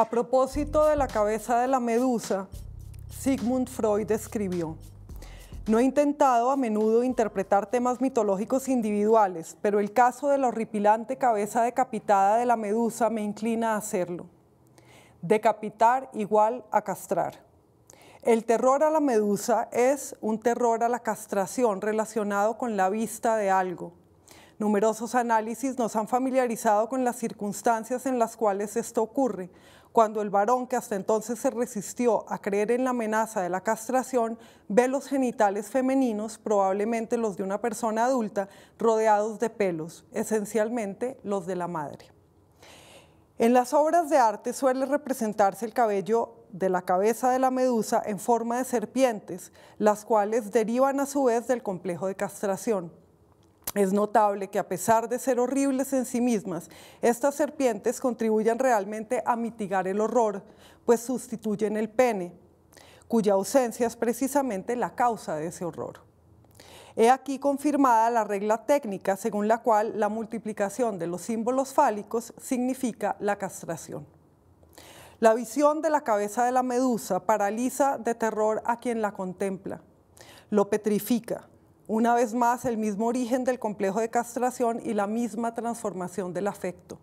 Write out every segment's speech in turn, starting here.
A propósito de la cabeza de la medusa, Sigmund Freud escribió, no he intentado a menudo interpretar temas mitológicos individuales, pero el caso de la horripilante cabeza decapitada de la medusa me inclina a hacerlo. Decapitar igual a castrar. El terror a la medusa es un terror a la castración relacionado con la vista de algo, Numerosos análisis nos han familiarizado con las circunstancias en las cuales esto ocurre, cuando el varón que hasta entonces se resistió a creer en la amenaza de la castración ve los genitales femeninos, probablemente los de una persona adulta, rodeados de pelos, esencialmente los de la madre. En las obras de arte suele representarse el cabello de la cabeza de la medusa en forma de serpientes, las cuales derivan a su vez del complejo de castración. Es notable que a pesar de ser horribles en sí mismas, estas serpientes contribuyen realmente a mitigar el horror, pues sustituyen el pene, cuya ausencia es precisamente la causa de ese horror. He aquí confirmada la regla técnica según la cual la multiplicación de los símbolos fálicos significa la castración. La visión de la cabeza de la medusa paraliza de terror a quien la contempla, lo petrifica, una vez más, el mismo origen del complejo de castración y la misma transformación del afecto.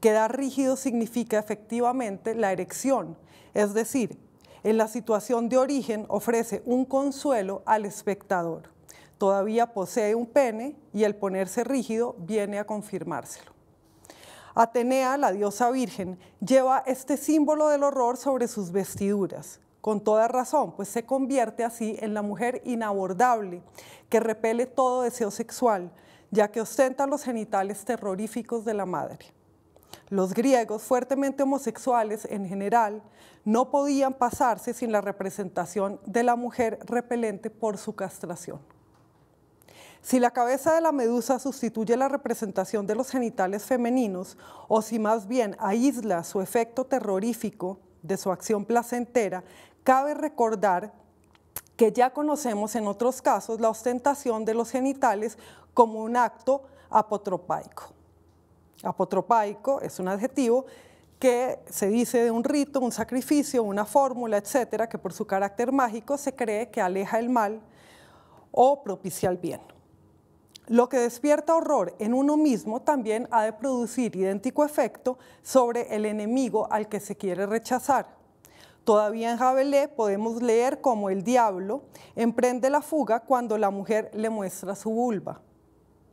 Quedar rígido significa efectivamente la erección, es decir, en la situación de origen ofrece un consuelo al espectador. Todavía posee un pene y el ponerse rígido viene a confirmárselo. Atenea, la diosa virgen, lleva este símbolo del horror sobre sus vestiduras con toda razón, pues se convierte así en la mujer inabordable, que repele todo deseo sexual, ya que ostenta los genitales terroríficos de la madre. Los griegos, fuertemente homosexuales en general, no podían pasarse sin la representación de la mujer repelente por su castración. Si la cabeza de la medusa sustituye la representación de los genitales femeninos, o si más bien aísla su efecto terrorífico de su acción placentera, Cabe recordar que ya conocemos en otros casos la ostentación de los genitales como un acto apotropaico. Apotropaico es un adjetivo que se dice de un rito, un sacrificio, una fórmula, etcétera, que por su carácter mágico se cree que aleja el mal o propicia el bien. Lo que despierta horror en uno mismo también ha de producir idéntico efecto sobre el enemigo al que se quiere rechazar. Todavía en Jabelé podemos leer cómo el diablo emprende la fuga cuando la mujer le muestra su vulva.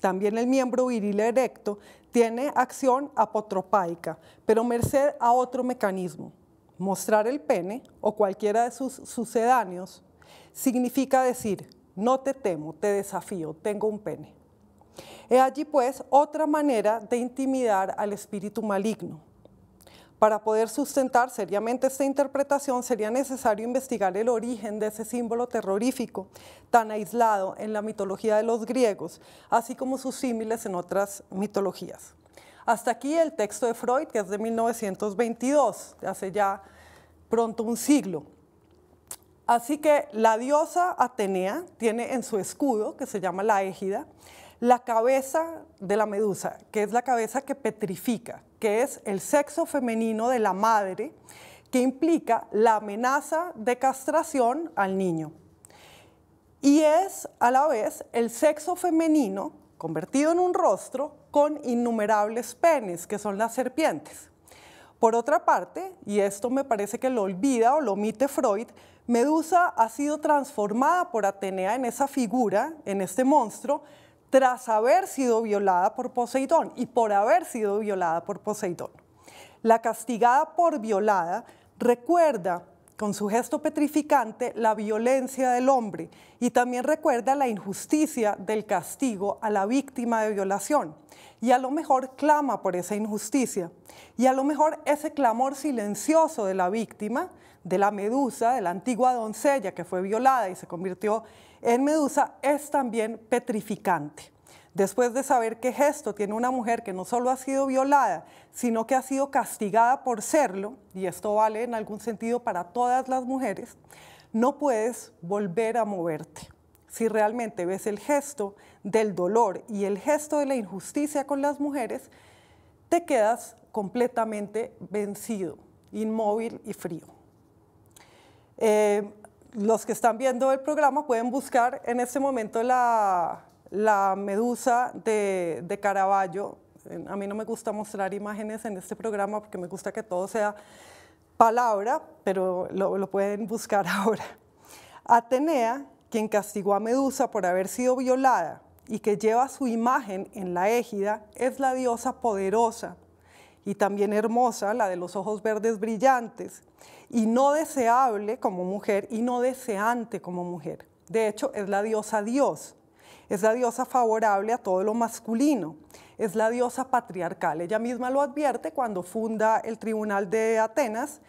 También el miembro viril erecto tiene acción apotropaica, pero merced a otro mecanismo. Mostrar el pene o cualquiera de sus sucedáneos significa decir, no te temo, te desafío, tengo un pene. He allí pues otra manera de intimidar al espíritu maligno. Para poder sustentar seriamente esta interpretación sería necesario investigar el origen de ese símbolo terrorífico, tan aislado en la mitología de los griegos, así como sus símiles en otras mitologías. Hasta aquí el texto de Freud, que es de 1922, hace ya pronto un siglo. Así que la diosa Atenea tiene en su escudo, que se llama la égida, la cabeza de la medusa, que es la cabeza que petrifica que es el sexo femenino de la madre, que implica la amenaza de castración al niño. Y es a la vez el sexo femenino convertido en un rostro con innumerables penes, que son las serpientes. Por otra parte, y esto me parece que lo olvida o lo omite Freud, Medusa ha sido transformada por Atenea en esa figura, en este monstruo, tras haber sido violada por Poseidón y por haber sido violada por Poseidón. La castigada por violada recuerda con su gesto petrificante la violencia del hombre y también recuerda la injusticia del castigo a la víctima de violación. Y a lo mejor clama por esa injusticia. Y a lo mejor ese clamor silencioso de la víctima, de la medusa, de la antigua doncella que fue violada y se convirtió en en Medusa es también petrificante. Después de saber qué gesto tiene una mujer que no solo ha sido violada, sino que ha sido castigada por serlo, y esto vale en algún sentido para todas las mujeres, no puedes volver a moverte. Si realmente ves el gesto del dolor y el gesto de la injusticia con las mujeres, te quedas completamente vencido, inmóvil y frío. Eh, los que están viendo el programa pueden buscar en este momento la, medusa de, de Caravaggio. A mí no me gusta mostrar imágenes en este programa porque me gusta que todo sea palabra, pero lo, pueden buscar ahora. Atenea, quien castigó a Medusa por haber sido violada y que lleva su imagen en la égida, es la diosa poderosa y también hermosa, la de los ojos verdes brillantes, y no deseable como mujer y no deseante como mujer. De hecho, es la diosa Dios, es la diosa favorable a todo lo masculino, es la diosa patriarcal. Ella misma lo advierte cuando funda el Tribunal de Atenas,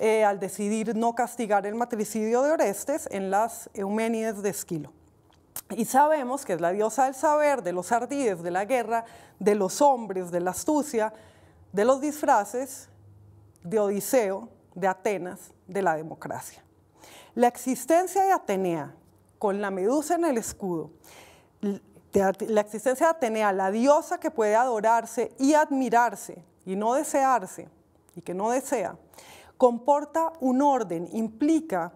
eh, al decidir no castigar el matricidio de Orestes en las Euménides de Esquilo. Y sabemos que es la diosa del saber, de los ardides, de la guerra, de los hombres, de la astucia, de los disfraces de Odiseo, de Atenas, de la democracia. La existencia de Atenea con la medusa en el escudo, la existencia de Atenea, la diosa que puede adorarse y admirarse y no desearse y que no desea, comporta un orden, implica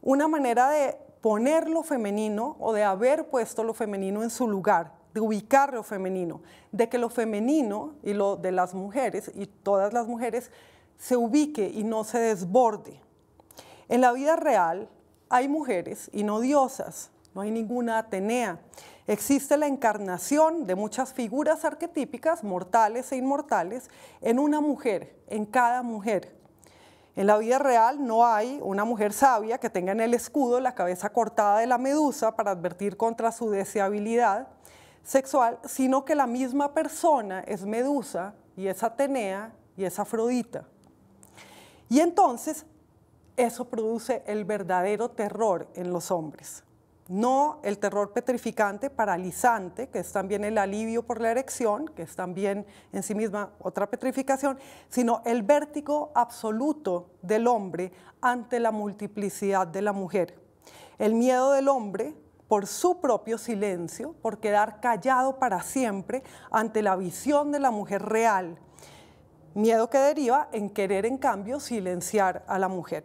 una manera de poner lo femenino o de haber puesto lo femenino en su lugar, de ubicar lo femenino, de que lo femenino y lo de las mujeres y todas las mujeres se ubique y no se desborde. En la vida real hay mujeres y no diosas, no hay ninguna Atenea. Existe la encarnación de muchas figuras arquetípicas, mortales e inmortales, en una mujer, en cada mujer. En la vida real no hay una mujer sabia que tenga en el escudo la cabeza cortada de la medusa para advertir contra su deseabilidad, sexual, sino que la misma persona es Medusa y es Atenea y es Afrodita. Y entonces eso produce el verdadero terror en los hombres. No el terror petrificante, paralizante, que es también el alivio por la erección, que es también en sí misma otra petrificación, sino el vértigo absoluto del hombre ante la multiplicidad de la mujer. El miedo del hombre por su propio silencio, por quedar callado para siempre ante la visión de la mujer real. Miedo que deriva en querer, en cambio, silenciar a la mujer.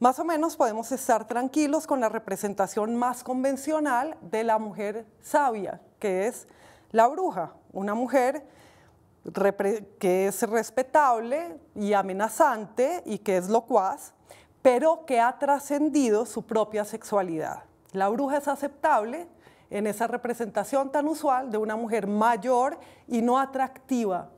Más o menos podemos estar tranquilos con la representación más convencional de la mujer sabia, que es la bruja, una mujer que es respetable y amenazante y que es locuaz, pero que ha trascendido su propia sexualidad. La bruja es aceptable en esa representación tan usual de una mujer mayor y no atractiva.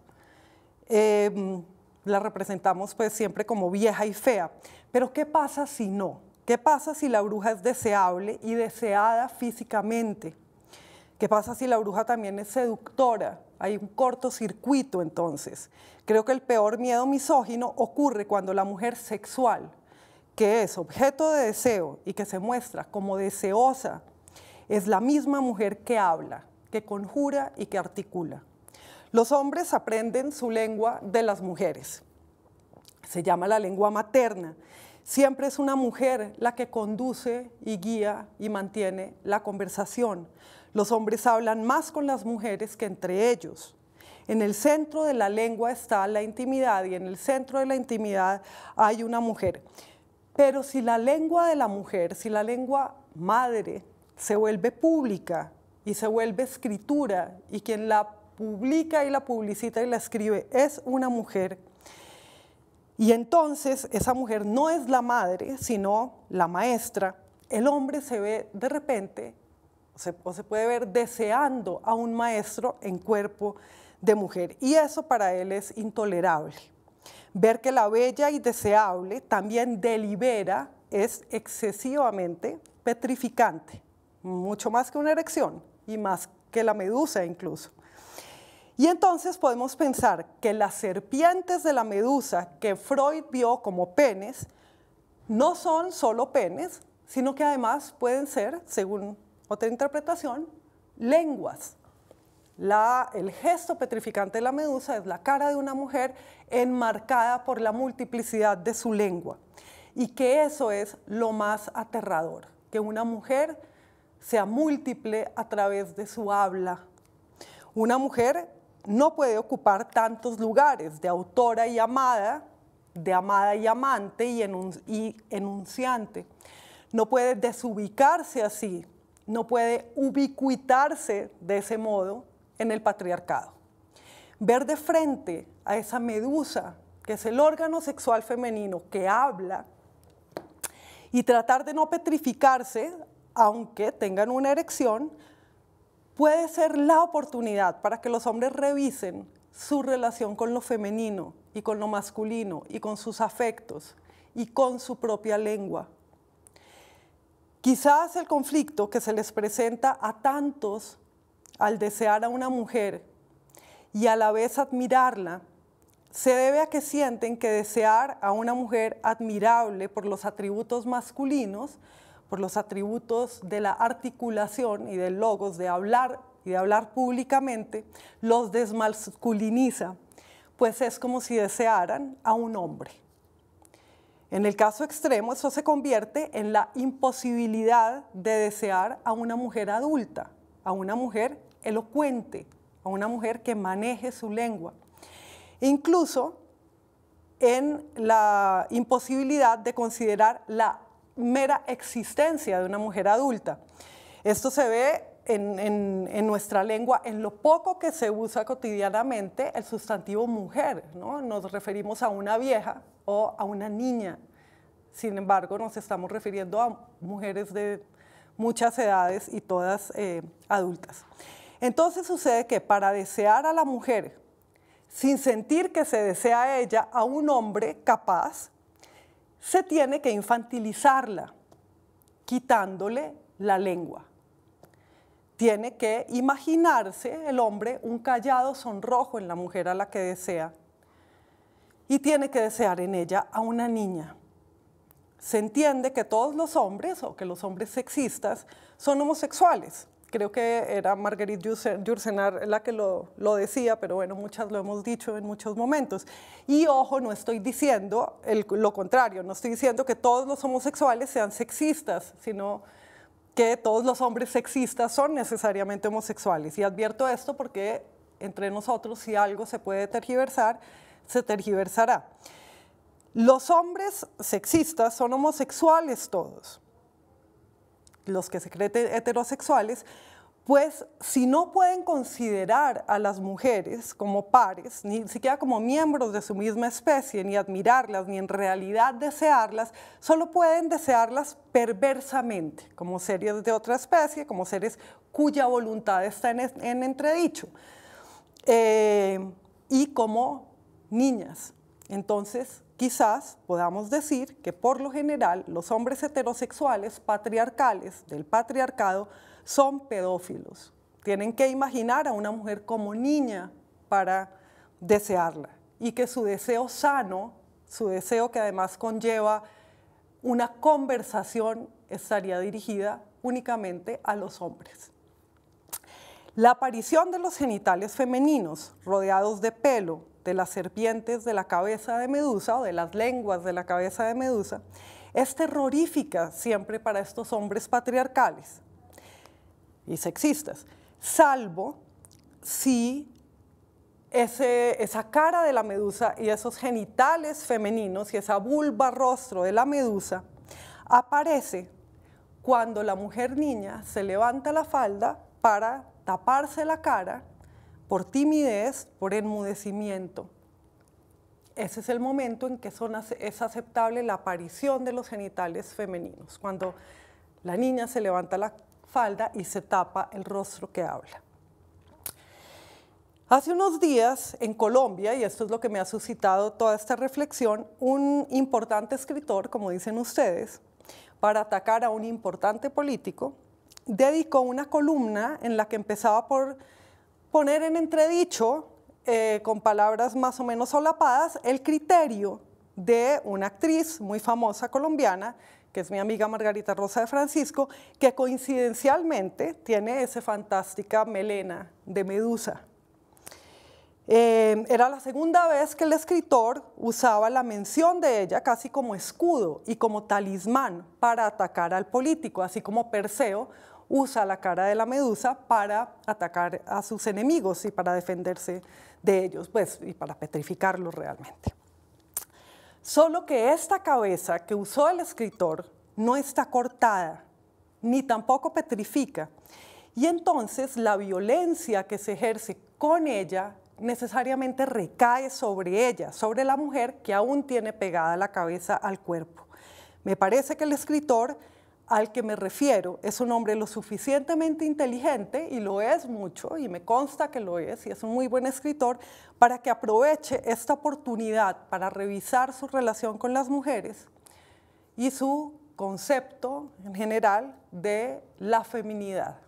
Em, la representamos pues siempre como vieja y fea. Pero ¿qué pasa si no? ¿Qué pasa si la bruja es deseable y deseada físicamente? ¿Qué pasa si la bruja también es seductora? Hay un cortocircuito entonces. Creo que el peor miedo misógino ocurre cuando la mujer sexual que es objeto de deseo y que se muestra como deseosa, es la misma mujer que habla, que conjura y que articula. Los hombres aprenden su lengua de las mujeres. Se llama la lengua materna. Siempre es una mujer la que conduce y guía y mantiene la conversación. Los hombres hablan más con las mujeres que entre ellos. En el centro de la lengua está la intimidad y en el centro de la intimidad hay una mujer. Pero si la lengua de la mujer, si la lengua madre se vuelve pública y se vuelve escritura y quien la publica y la publicita y la escribe es una mujer, y entonces esa mujer no es la madre, sino la maestra, el hombre se ve de repente o se puede ver deseando a un maestro en cuerpo de mujer. Y eso para él es intolerable. Ver que la bella y deseable también delibera es excesivamente petrificante, mucho más que una erección y más que la medusa incluso. Y entonces podemos pensar que las serpientes de la medusa que Freud vio como penes no son solo penes, sino que además pueden ser, según otra interpretación, lenguas el gesto petrificante de la medusa es la cara de una mujer enmarcada por la multiplicidad de su lengua. Y que eso es lo más aterrador, que una mujer sea múltiple a través de su habla. Una mujer no puede ocupar tantos lugares de autora y amada, de amada y amante y, y enunciante. No puede desubicarse así, no puede ubicuitarse de ese modo, en el patriarcado. Ver de frente a esa medusa, que es el órgano sexual femenino que habla, y tratar de no petrificarse, aunque tengan una erección, puede ser la oportunidad para que los hombres revisen su relación con lo femenino y con lo masculino y con sus afectos y con su propia lengua. Quizás el conflicto que se les presenta a tantos al desear a una mujer y a la vez admirarla, se debe a que sienten que desear a una mujer admirable por los atributos masculinos, por los atributos de la articulación y del logos, de hablar y de hablar públicamente, los desmasculiniza, pues es como si desearan a un hombre. En el caso extremo, eso se convierte en la imposibilidad de desear a una mujer adulta, a una mujer elocuente, a una mujer que maneje su lengua. Incluso en la imposibilidad de considerar la mera existencia de una mujer adulta. Esto se ve en, nuestra lengua, en lo poco que se usa cotidianamente el sustantivo mujer, ¿no? Nos referimos a una vieja o a una niña. Sin embargo, nos estamos refiriendo a mujeres de muchas edades y todas eh, adultas. Entonces sucede que para desear a la mujer, sin sentir que se desea a ella, a un hombre capaz, se tiene que infantilizarla, quitándole la lengua. Tiene que imaginarse el hombre un callado sonrojo en la mujer a la que desea y tiene que desear en ella a una niña. Se entiende que todos los hombres o que los hombres sexistas son homosexuales creo que era Marguerite Yourcenar la que lo, lo, decía, pero bueno, muchas lo hemos dicho en muchos momentos. Y ojo, no estoy diciendo lo contrario, no estoy diciendo que todos los homosexuales sean sexistas, sino que todos los hombres sexistas son necesariamente homosexuales. Y advierto esto porque entre nosotros, si algo se puede tergiversar, se tergiversará. Los hombres sexistas son homosexuales todos los que se creen heterosexuales, pues si no pueden considerar a las mujeres como pares, ni siquiera como miembros de su misma especie, ni admirarlas, ni en realidad desearlas, solo pueden desearlas perversamente, como seres de otra especie, como seres cuya voluntad está en, entredicho, eh, y como niñas. Entonces, Quizás podamos decir que por lo general los hombres heterosexuales patriarcales del patriarcado son pedófilos. Tienen que imaginar a una mujer como niña para desearla y que su deseo sano, su deseo que además conlleva una conversación, estaría dirigida únicamente a los hombres. La aparición de los genitales femeninos rodeados de pelo, de las serpientes de la cabeza de Medusa o de las lenguas de la cabeza de Medusa es terrorífica siempre para estos hombres patriarcales y sexistas, salvo si esa cara de la medusa y esos genitales femeninos y esa vulva rostro de la medusa aparece cuando la mujer niña se levanta la falda para taparse la cara por timidez, por enmudecimiento. Ese es el momento en que es aceptable la aparición de los genitales femeninos, cuando la niña se levanta la falda y se tapa el rostro que habla. Hace unos días en Colombia, y esto es lo que me ha suscitado toda esta reflexión, un importante escritor, como dicen ustedes, para atacar a un importante político, dedicó una columna en la que empezaba por poner en entredicho, eh, con palabras más o menos solapadas, el criterio de una actriz muy famosa colombiana, que es mi amiga Margarita Rosa de Francisco, que coincidencialmente tiene esa fantástica melena de medusa. Eh, era la segunda vez que el escritor usaba la mención de ella casi como escudo y como talismán para atacar al político, así como Perseo usa la cara de la medusa para atacar a sus enemigos y para defenderse de ellos, pues, y para petrificarlos realmente. Solo que esta cabeza que usó el escritor no está cortada, ni tampoco petrifica. Y entonces la violencia que se ejerce con ella necesariamente recae sobre ella, sobre la mujer que aún tiene pegada la cabeza al cuerpo. Me parece que el escritor al que me refiero es un hombre lo suficientemente inteligente, y lo es mucho, y me consta que lo es, y es un muy buen escritor, para que aproveche esta oportunidad para revisar su relación con las mujeres y su concepto en general de la feminidad.